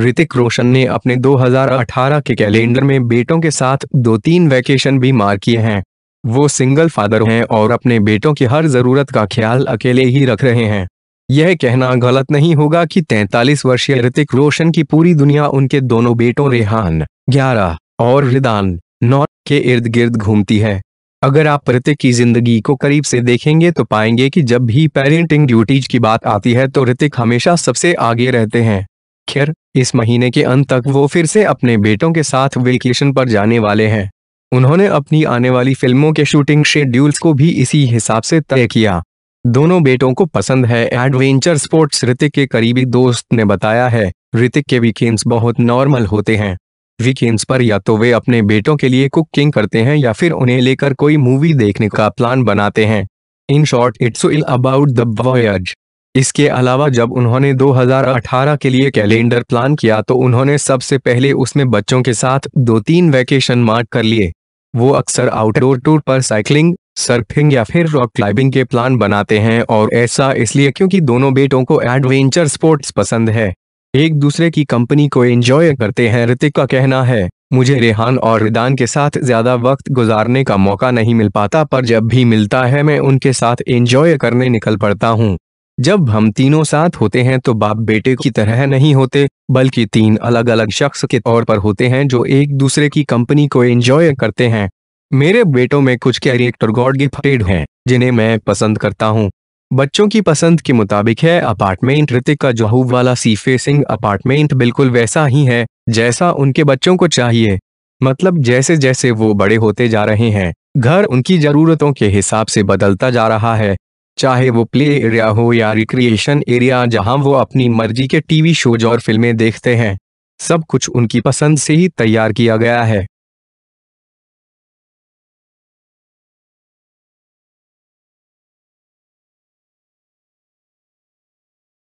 ऋतिक रोशन ने अपने 2018 के कैलेंडर में बेटों के साथ दो तीन वैकेशन भी मार किए हैं वो सिंगल फादर हैं और अपने बेटों की हर जरूरत का ख्याल अकेले ही रख रहे हैं यह कहना गलत नहीं होगा कि 43 वर्षीय ऋतिक रोशन की पूरी दुनिया उनके दोनों बेटों रेहान 11 और रिदान 9 के इर्द गिर्द घूमती है अगर आप ऋतिक की जिंदगी को करीब से देखेंगे तो पाएंगे कि जब भी पेरेंटिंग ड्यूटीज की बात आती है तो ऋतिक हमेशा सबसे आगे रहते हैं खैर इस महीने के अंत तक वो फिर से अपने बेटों के साथ वेकेशन पर जाने वाले हैं उन्होंने अपनी आने वाली फिल्मों के शूटिंग शेड्यूल्स को भी इसी हिसाब से तय किया दोनों बेटों को पसंद है एडवेंचर स्पोर्ट्स ऋतिक के करीबी दोस्त ने बताया है ऋतिक के वीकेंड्स बहुत नॉर्मल होते हैं वीकेंड्स पर या तो वे अपने बेटों के लिए कुकिंग करते हैं या फिर उन्हें लेकर कोई मूवी देखने का प्लान बनाते हैं in short it's about the voyage इसके अलावा जब उन्होंने 2018 के लिए कैलेंडर प्लान किया तो उन्होंने सबसे पहले उसमें बच्चों के साथ दो तीन वैकेशन मार्क कर लिए वो अक्सर आउटडोर टूर पर साइकिलिंग सर्फिंग या फिर रॉक क्लाइंबिंग के प्लान बनाते हैं और ऐसा इसलिए क्योंकि दोनों बेटों को एडवेंचर स्पोर्ट्स पसंद है एक दूसरे की कंपनी को एंजॉय करते हैं ऋतिक का कहना है मुझे रेहान और रिदान के साथ ज्यादा वक्त गुजारने का मौका नहीं मिल पाता पर जब भी मिलता है मैं उनके साथ एंजॉय करने निकल पड़ता हूँ जब हम तीनों साथ होते हैं तो बाप बेटे की तरह नहीं होते बल्कि तीन अलग अलग शख्स के तौर पर होते हैं जो एक दूसरे की कंपनी को एंजॉय करते हैं मेरे बेटों में कुछ कैरेक्टर गॉड गिफ्टेड हैं जिन्हें मैं पसंद करता हूँ बच्चों की पसंद के मुताबिक है अपार्टमेंट ऋतिक का जहूब वाला सी फेसिंग अपार्टमेंट बिल्कुल वैसा ही है जैसा उनके बच्चों को चाहिए मतलब जैसे जैसे वो बड़े होते जा रहे हैं घर उनकी जरूरतों के हिसाब से बदलता जा रहा है चाहे वो प्ले एरिया हो या रिक्रिएशन एरिया जहां वो अपनी मर्जी के टीवी शोज और फिल्में देखते हैं सब कुछ उनकी पसंद से ही तैयार किया गया है